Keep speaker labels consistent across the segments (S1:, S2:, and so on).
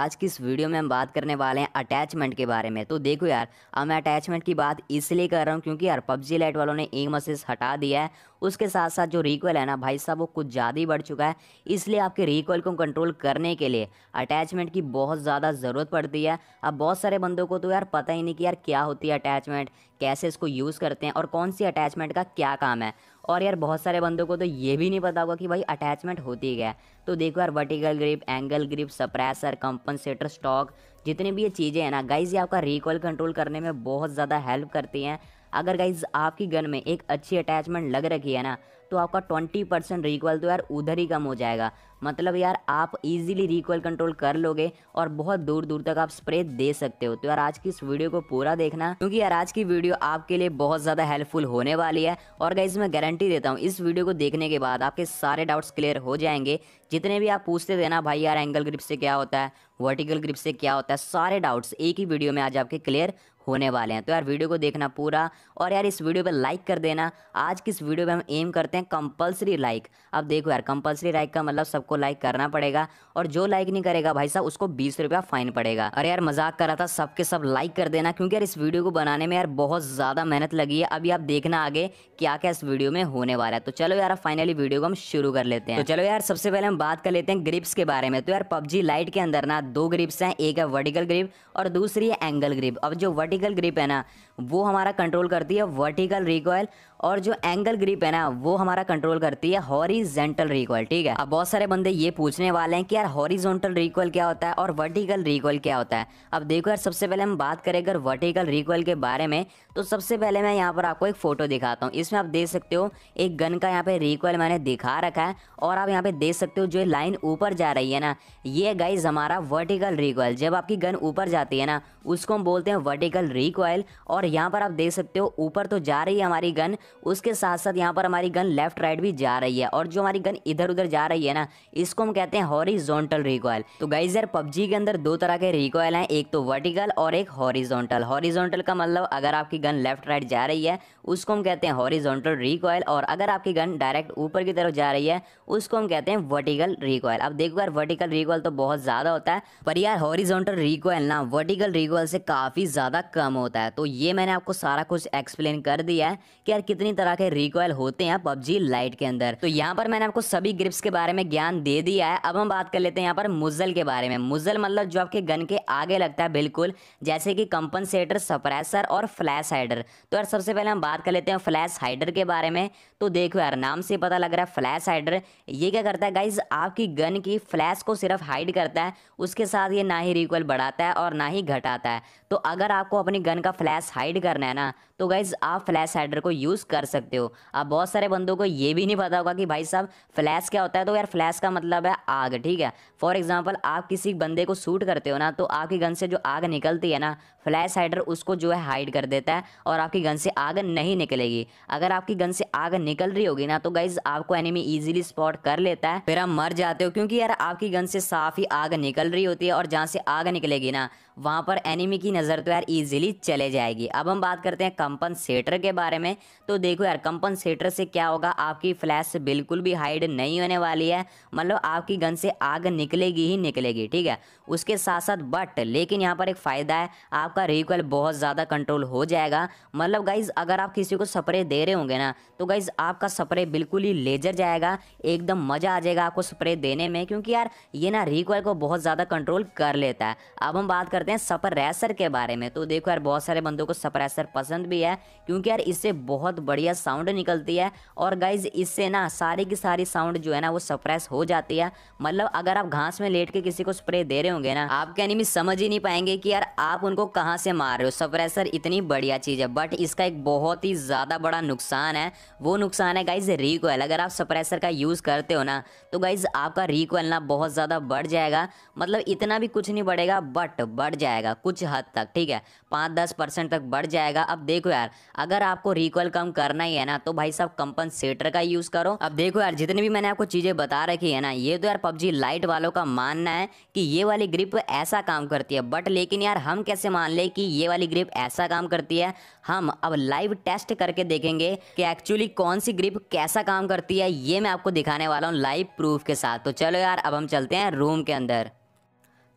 S1: आज की इस वीडियो में हम बात करने वाले हैं अटैचमेंट के बारे में तो देखो यार अब मैं अटैचमेंट की बात इसलिए कर रहा हूँ क्योंकि यार पबजी लाइट वालों ने एक मैसेज हटा दिया है उसके साथ साथ जो रिकॉल है ना भाई साहब वो कुछ ज़्यादा ही बढ़ चुका है इसलिए आपके रिकॉल को कंट्रोल करने के लिए अटैचमेंट की बहुत ज़्यादा ज़रूरत पड़ती है अब बहुत सारे बंदों को तो यार पता ही नहीं कि यार क्या होती है अटैचमेंट कैसे इसको यूज़ करते हैं और कौन सी अटैचमेंट का क्या काम है और यार बहुत सारे बंदों को तो ये भी नहीं पता होगा कि भाई अटैचमेंट होती क्या है तो देखो यार vertical grip angle grip suppressor compensator stock जितनी भी ये चीज़ें हैं ना गाइज ये आपका रिकॉल कंट्रोल करने में बहुत ज़्यादा हेल्प करती हैं अगर गाइज आपकी गन में एक अच्छी अटैचमेंट लग रखी है ना तो आपका ट्वेंटी परसेंट रिकॉल तो यार उधर ही कम हो जाएगा मतलब यार आप इजीली रिकॉल कंट्रोल कर लोगे और बहुत दूर दूर तक आप स्प्रे दे सकते हो तो यार आज की इस वीडियो को पूरा देखना क्योंकि यार आज की वीडियो आपके लिए बहुत ज़्यादा हेल्पफुल होने वाली है और गाइज मैं गारंटी देता हूँ इस वीडियो को देखने के बाद आपके सारे डाउट्स क्लियर हो जाएंगे जितने भी आप पूछते थे ना भाई यार एंगल ग्रिप से क्या होता है वर्टिकल ग्रिप से क्या होता है सारे डाउट्स एक ही वीडियो में आज आपके क्लियर होने वाले हैं तो यार वीडियो को देखना पूरा और यार इस वीडियो पर लाइक कर देना आज की इस वीडियो पर हम एम करते हैं कंपलसरी लाइक अब देखो यार कंपलसरी लाइक का मतलब सबको लाइक करना पड़ेगा और जो लाइक नहीं करेगा भाई साहब उसको बीस रुपया फाइन पड़ेगा अरे यार मजाक कर रहा था सबके सब लाइक कर देना क्योंकि यार इस वीडियो को बनाने में यार बहुत ज़्यादा मेहनत लगी है अभी आप देखना आगे क्या क्या इस वीडियो में होने वाला है तो चलो यार फाइनली वीडियो को हम शुरू कर लेते हैं तो चलो यार सबसे पहले हम बात कर लेते हैं ग्रिप्स के बारे में तो यार पबजी लाइट के अंदर ना दो ग्रिप्स हैं एक है वर्टिकल ग्रिप और दूसरी है एंगल ग्रिप अब जो वर्ट वर्टिकल ग्रिप है ना वो हमारा कंट्रोल करती है वर्टिकल रिकॉयल और जो एंगल ग्रिप है ना वो हमारा कंट्रोल करती है हॉरिजेंटल रिकॉल ठीक है अब बहुत सारे बंदे ये पूछने वाले हैं कि यार हॉरिजोनटल रिकॉल क्या होता है और वर्टिकल रिकॉल क्या होता है अब देखो यार सबसे पहले हम बात करें अगर वर्टिकल रिकॉल के बारे में तो सबसे पहले मैं यहाँ पर आपको एक फ़ोटो दिखाता हूँ इसमें आप देख सकते हो एक गन का यहाँ पे रिकॉल मैंने दिखा रखा है और आप यहाँ पे देख सकते हो जो लाइन ऊपर जा रही है ना ये गाइज हमारा वर्टिकल रिकॉयल जब आपकी गन ऊपर जाती है ना उसको हम बोलते हैं वर्टिकल रिकॉयल और यहाँ पर आप देख सकते हो ऊपर तो जा रही है हमारी गन उसके साथ साथ यहाँ पर हमारी गन लेफ्ट राइट भी जा रही है और जो हमारी गन इधर उधर जा रही है ना इसको हम कहते हैं हॉरिजोनटल रिकॉयल तो गाइज यार पबजी के अंदर दो तरह के रिकॉयल हैं एक तो वर्टिकल और एक हॉरिजोनटल हॉरिजोनटल का मतलब अगर आपकी गन लेफ्ट राइट जा रही है उसको हम कहते हैं हॉरिजोनटल रिकॉयल और अगर आपकी गन डायरेक्ट ऊपर की तरफ जा रही है उसको हम कहते हैं वर्टिकल रिकॉयल अब देखो यार वर्टिकल रिकॉयल तो बहुत ज़्यादा होता है पर यार हॉरिजोनटल रिकॉयल ना वर्टिकल रिकॉयल से काफ़ी ज़्यादा कम होता है तो ये मैंने आपको सारा कुछ एक्सप्लेन कर दिया है कि यार कितनी तरह के रिकॉयल होते हैं पबजी लाइट के अंदर तो यहाँ पर मैंने आपको सभी ग्रिप्स के बारे में ज्ञान दे दिया है अब हम बात कर लेते हैं यहाँ पर मुजल के बारे में मुजल मतलब जो आपके गन के आगे लगता है बिल्कुल जैसे कि कंपनसेटर सप्रेसर और फ्लैश हाइडर तो यार सबसे पहले हम बात कर लेते हैं फ्लैश हाइडर के बारे में तो देखो यार नाम से पता लग रहा है फ्लैश हाइडर ये क्या करता है गाइज आपकी गन की फ्लैश को सिर्फ हाइड करता है उसके साथ ये ना ही रिकॉयल बढ़ाता है और ना ही घटाता है तो अगर आपको अपनी गन का फ्लैश हाइड करना है ना तो गाइज आप फ्लैश हाइडर को यूज़ कर सकते हो आप बहुत सारे बंदों को ये भी नहीं पता होगा कि भाई साहब फ्लैश क्या होता है तो यार फ्लैश का मतलब है आग ठीक है फॉर एग्जाम्पल आप किसी बंदे को सूट करते हो ना तो आपकी गन से जो आग निकलती है ना फ्लैश हाइडर उसको जो है हाइड कर देता है और आपकी गन से आग नहीं निकलेगी अगर आपकी गन से आग निकल रही होगी ना तो गाइज आपको एनिमी ईजिली स्पॉट कर लेता है फिर आप मर जाते हो क्योंकि यार आपकी गन से साफ ही आग निकल रही होती है और जहाँ से आग निकलेगी ना वहाँ पर एनिमी की नज़र तो यार ईजिली चले जाएगी अब हम बात करते हैं कंपनसेटर के बारे में तो देखो यार सेटर से क्या होगा आपकी फ्लैश बिल्कुल भी हाइड नहीं होने वाली है मतलब आपकी गन से आग निकलेगी ही निकलेगी ठीक है उसके साथ साथ बट लेकिन यहाँ पर एक फ़ायदा है आपका रिकॉल बहुत ज़्यादा कंट्रोल हो जाएगा मतलब गाइज़ अगर आप किसी को स्प्रे दे रहे होंगे ना तो गाइज़ आपका स्प्रे बिल्कुल ही लेजर जाएगा एकदम मज़ा आ जाएगा आपको स्प्रे देने में क्योंकि यार ये ना रिकॉल को बहुत ज़्यादा कंट्रोल कर लेता है अब हम बात कर करते हैं सप्रेसर के बारे में तो देखो यार बहुत सारे बंदों को सप्रेसर पसंद भी है क्योंकि यार इससे बहुत बढ़िया साउंड निकलती है और गाइज इससे ना सारी की सारी साउंड जो है ना वो सप्रेस हो जाती है मतलब अगर आप घास में लेट के किसी को स्प्रे दे रहे होंगे ना आपके एनिमी समझ ही नहीं पाएंगे कि यार आप उनको कहाँ से मार रहे हो सप्रेसर इतनी बढ़िया चीज़ है बट इसका एक बहुत ही ज़्यादा बड़ा नुकसान है वो नुकसान है गाइज रिकॉयल अगर आप सप्रेसर का यूज़ करते हो ना तो गाइज आपका रिकॉयल ना बहुत ज़्यादा बढ़ जाएगा मतलब इतना भी कुछ नहीं बढ़ेगा बट बट बढ़ जाएगा कुछ हद तक ठीक है पाँच दस परसेंट तक बढ़ जाएगा अब देखो यार अगर आपको रिकॉल कम करना ही है ना तो भाई साहब कंपनसेटर का यूज़ करो अब देखो यार जितनी भी मैंने आपको चीज़ें बता रखी है ना ये तो यार पबजी लाइट वालों का मानना है कि ये वाली ग्रिप ऐसा काम करती है बट लेकिन यार हम कैसे मान ले कि ये वाली ग्रिप ऐसा काम करती है हम अब लाइव टेस्ट करके देखेंगे कि एक्चुअली कौन सी ग्रिप कैसा काम करती है ये मैं आपको दिखाने वाला हूँ लाइव प्रूफ के साथ तो चलो यार अब हम चलते हैं रूम के अंदर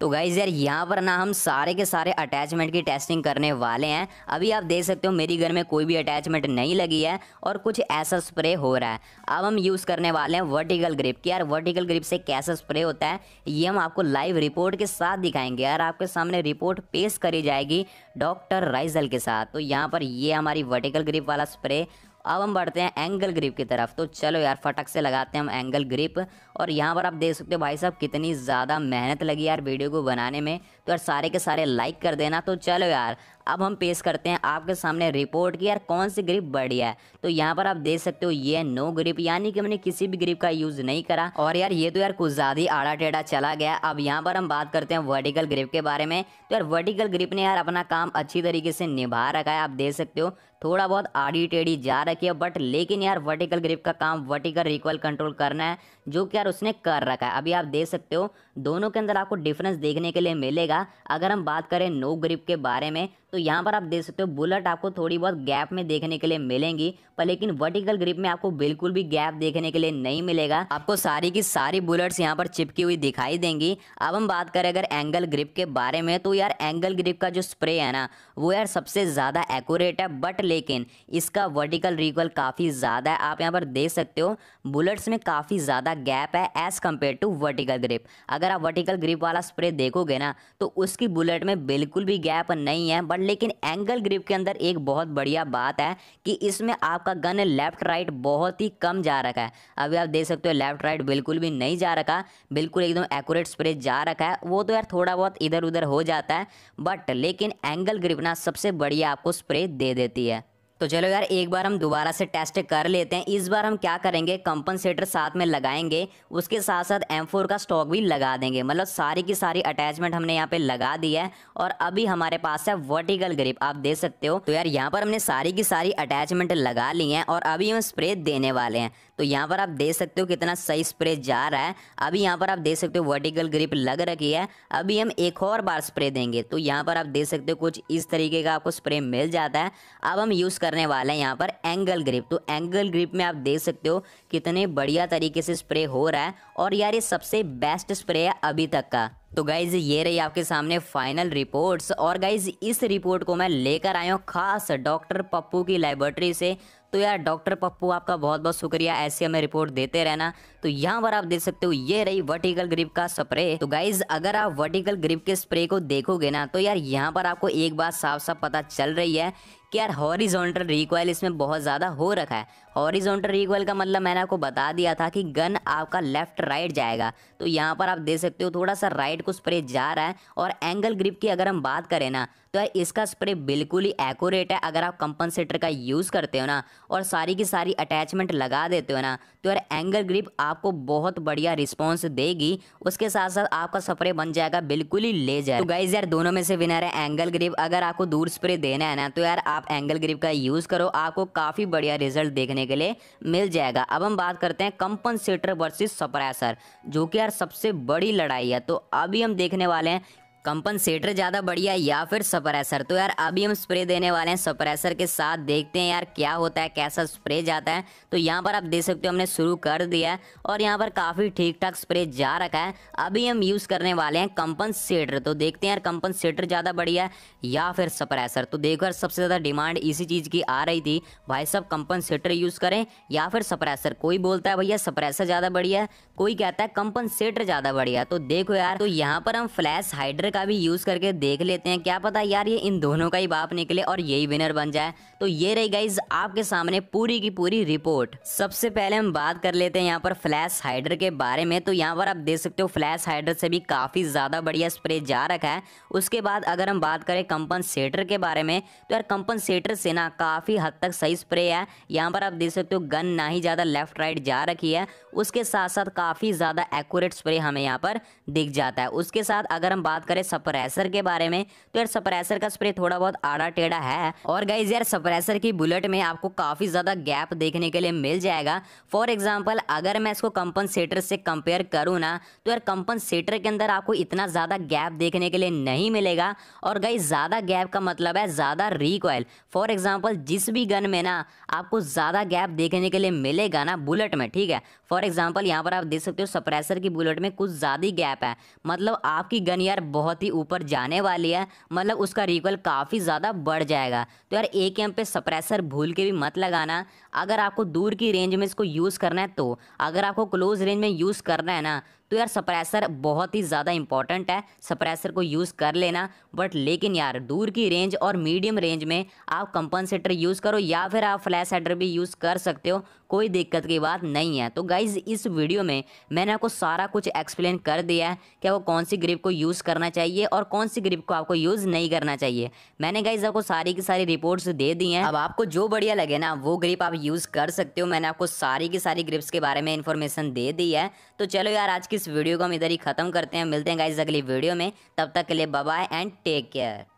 S1: तो गाइज यार यहाँ पर ना हम सारे के सारे अटैचमेंट की टेस्टिंग करने वाले हैं अभी आप देख सकते हो मेरी घर में कोई भी अटैचमेंट नहीं लगी है और कुछ ऐसा स्प्रे हो रहा है अब हम यूज़ करने वाले हैं वर्टिकल ग्रिप कि यार वर्टिकल ग्रिप से कैसा स्प्रे होता है ये हम आपको लाइव रिपोर्ट के साथ दिखाएंगे यार आपके सामने रिपोर्ट पेश करी जाएगी डॉक्टर राइजल के साथ तो यहाँ पर ये हमारी वर्टिकल ग्रिप वाला स्प्रे अब हम बढ़ते हैं एंगल ग्रिप की तरफ तो चलो यार फटक से लगाते हैं हम एंगल ग्रिप और यहाँ पर आप देख सकते हो भाई साहब कितनी ज़्यादा मेहनत लगी यार वीडियो को बनाने में तो यार सारे के सारे लाइक कर देना तो चलो यार अब हम पेश करते हैं आपके सामने रिपोर्ट की यार कौन सी ग्रिप बढ़िया है तो यहाँ पर आप देख सकते हो ये नो ग्रिप यानी कि मैंने किसी भी ग्रिप का यूज़ नहीं करा और यार ये तो यार कुछ ज़्यादा ही आड़ा टेढ़ा चला गया अब यहाँ पर हम बात करते हैं वर्टिकल ग्रिप के बारे में तो यार वर्टिकल ग्रिप ने यार अपना काम अच्छी तरीके से निभा रखा है आप देख सकते हो थोड़ा बहुत आड़ी टेढ़ी जा रखी है बट लेकिन यार वर्टिकल ग्रिप का काम वर्टिकल रिक्वल कंट्रोल करना है जो कि यार उसने कर रखा है अभी आप देख सकते हो दोनों के अंदर आपको डिफरेंस देखने के लिए मिलेगा अगर हम बात करें नो ग्रिप के बारे में तो यहाँ पर आप देख सकते हो बुलेट आपको थोड़ी बहुत गैप में देखने के लिए मिलेंगी पर लेकिन वर्टिकल ग्रिप में आपको बिल्कुल भी गैप देखने के लिए नहीं मिलेगा आपको सारी की सारी बुलेट्स यहाँ पर चिपकी हुई दिखाई देंगी अब हम बात करें अगर एंगल ग्रिप के बारे में तो यार एंगल ग्रिप का जो स्प्रे है ना वो यार सबसे ज़्यादा एकट है बट लेकिन इसका वर्टिकल रिकॉल काफ़ी ज़्यादा है आप यहाँ पर देख सकते हो बुलेट्स में काफ़ी ज़्यादा गैप है as compare to vertical grip अगर आप वर्टिकल ग्रिप वाला स्प्रे देखोगे ना तो उसकी बुलेट में बिल्कुल भी गैप नहीं है बट लेकिन एंगल ग्रिप के अंदर एक बहुत बढ़िया बात है कि इसमें आपका गन लेफ्ट राइट बहुत ही कम जा रखा है अभी आप देख सकते हो लेफ्ट राइट बिल्कुल भी नहीं जा रखा बिल्कुल एकदम एक्यूरेट स्प्रे जा रखा है वो तो यार थोड़ा बहुत इधर उधर हो जाता है बट लेकिन एंगल ग्रिप ना सबसे बढ़िया आपको स्प्रे दे देती है तो चलो यार एक बार हम दोबारा से टेस्ट कर लेते हैं इस बार हम क्या करेंगे कंपनसेटर साथ में लगाएंगे उसके साथ साथ एम का स्टॉक भी लगा देंगे मतलब सारी की सारी अटैचमेंट हमने यहाँ पे लगा दी है और अभी हमारे पास है वर्टिकल ग्रिप आप देख सकते हो तो यार यहाँ पर हमने सारी की सारी अटैचमेंट लगा ली है और अभी हम स्प्रे देने वाले हैं तो यहाँ पर आप देख सकते हो कितना सही स्प्रे जा रहा है अभी यहाँ पर आप देख सकते हो वर्टिकल ग्रिप लग रखी है अभी हम एक और बार स्प्रे देंगे तो यहाँ पर आप देख सकते हो कुछ इस तरीके का आपको स्प्रे मिल जाता है अब हम यूज़ कर करने वाले हैं यहाँ पर एंगल ग्रिप तो एंगल ग्रिप में आप देख सकते हो कितने बढ़िया तरीके से स्प्रे हो रहा है और यार ये सबसे बेस्ट स्प्रे है अभी तक का तो गाइज ये रही आपके सामने फाइनल रिपोर्ट्स और गाइज इस रिपोर्ट को मैं लेकर आया हूँ खास डॉक्टर पप्पू की लेबोरेटरी से तो यार डॉक्टर पप्पू आपका बहुत बहुत शुक्रिया ऐसे हमें रिपोर्ट देते रहना तो यहाँ पर आप देख सकते हो ये रही वर्टिकल ग्रिप का स्प्रे तो गाइज अगर आप वर्टिकल ग्रिप के स्प्रे को देखोगे ना तो यार यहाँ पर आपको एक बात साफ साफ पता चल रही है कि यार हॉरिजॉन्टल रिकॉयल इसमें बहुत ज़्यादा हो रखा है हॉरिजॉन्टल रिकॉयल का मतलब मैंने आपको बता दिया था कि गन आपका लेफ्ट राइट जाएगा तो यहाँ पर आप देख सकते हो थोड़ा सा राइट को स्प्रे जा रहा है और एंगल ग्रिप की अगर हम बात करें ना तो इसका स्प्रे बिल्कुल ही एक्यूरेट है अगर आप कंपनसेटर का यूज़ करते हो ना और सारी की सारी अटैचमेंट लगा देते हो ना तो यार एंगल ग्रिप आपको बहुत बढ़िया रिस्पॉन्स देगी उसके साथ साथ आपका स्प्रे बन जाएगा बिल्कुल ही ले जाए तो गाइज यार दोनों में से विनर है एंगल ग्रिप अगर आपको दूर स्प्रे देना है ना तो यार आप एंगल ग्रिप का यूज़ करो आपको काफ़ी बढ़िया रिजल्ट देखने के लिए मिल जाएगा अब हम बात करते हैं कंपनसेटर वर्सेज सप्रेसर जो कि यार सबसे बड़ी लड़ाई है तो अभी हम देखने वाले हैं कंपनसेटर ज़्यादा बढ़िया या फिर सप्रेसर तो यार अभी हम स्प्रे देने वाले हैं सप्रेसर के साथ देखते हैं यार क्या होता है कैसा स्प्रे जाता है तो यहाँ पर आप देख सकते हो हमने शुरू कर दिया है और यहाँ पर काफ़ी ठीक ठाक स्प्रे जा रखा है अभी हम यूज़ करने वाले हैं कंपनसेटर तो देखते हैं यार कंपनसेटर ज़्यादा बढ़िया है या फिर सप्रेसर तो देखो यार सबसे ज़्यादा डिमांड इसी चीज़ की आ रही थी भाई सब कंपनसेटर यूज़ करें या फिर सप्रेसर कोई बोलता है भैया सप्रेसर ज़्यादा बढ़िया है कोई कहता है कंपनसेटर ज़्यादा बढ़िया तो देखो यार तो यहाँ पर हम फ्लैश हाइड्र का भी यूज़ करके देख लेते हैं क्या पता यार ये इन दोनों का ही बाप निकले और यही विनर बन जाए तो ये रही गाइज आपके सामने पूरी की पूरी रिपोर्ट सबसे पहले हम बात कर लेते हैं यहाँ पर फ्लैश हाइडर के बारे में तो यहाँ पर आप देख सकते हो फ्लैश हाइडर से भी काफ़ी ज़्यादा बढ़िया स्प्रे जा रखा है उसके बाद अगर हम बात करें कंपनसेटर के बारे में तो यार कंपनसेटर से ना काफ़ी हद तक सही स्प्रे है यहाँ पर आप देख सकते हो गन ना ही ज़्यादा लेफ्ट राइट जा रखी है उसके साथ साथ काफ़ी ज़्यादा एक्यूरेट स्प्रे हमें यहाँ पर दिख जाता है उसके साथ अगर हम बात करें है सप्रेसर के बारे में तो यार सप्रेसर का स्प्रे थोड़ा बहुत आड़ा टेढ़ा है और गाइज यार सप्रेसर की बुलेट में आपको काफ़ी ज़्यादा गैप देखने के लिए मिल जाएगा फॉर एग्जाम्पल अगर मैं इसको कंपनसेटर से कंपेयर करूँ ना तो यार कंपनसेटर के अंदर आपको इतना ज़्यादा गैप देखने के लिए नहीं मिलेगा और गाइज ज़्यादा गैप का मतलब है ज़्यादा रिकॉयल फॉर एग्जाम्पल जिस भी गन में ना आपको ज़्यादा गैप देखने के लिए मिलेगा ना बुलेट में ठीक है फॉर एग्जाम्पल यहाँ पर आप देख सकते हो सप्रेसर की बुलेट में कुछ ज़्यादा गैप है मतलब आपकी गन यार बहुत बहुत ही ऊपर जाने वाली है मतलब उसका रिकॉल काफ़ी ज़्यादा बढ़ जाएगा तो यार एक एम पे सप्रेसर भूल के भी मत लगाना अगर आपको दूर की रेंज में इसको यूज़ करना है तो अगर आपको क्लोज रेंज में यूज़ करना है ना तो यार सप्रेसर बहुत ही ज़्यादा इंपॉर्टेंट है सप्रेसर को यूज़ कर लेना बट लेकिन यार दूर की रेंज और मीडियम रेंज में आप कंपनसेटर यूज़ करो या फिर आप फ्लैश हेडर भी यूज़ कर सकते हो कोई दिक्कत की बात नहीं है तो गाइज़ इस वीडियो में मैंने आपको सारा कुछ एक्सप्लेन कर दिया है कि आपको कौन सी ग्रिप को यूज़ करना चाहिए और कौन सी ग्रिप को आपको यूज़ नहीं करना चाहिए मैंने गाइज़ आपको सारी की सारी रिपोर्ट्स दे दी हैं अब आपको जो बढ़िया लगे ना वो ग्रिप आप यूज़ कर सकते हो मैंने आपको सारी की सारी ग्रिप्स के बारे में इन्फॉर्मेशन दे दी है तो चलो यार आज की इस वीडियो को हम इधर ही खत्म करते हैं मिलते हैं गाइज अगली वीडियो में तब तक के लिए बाय एंड टेक केयर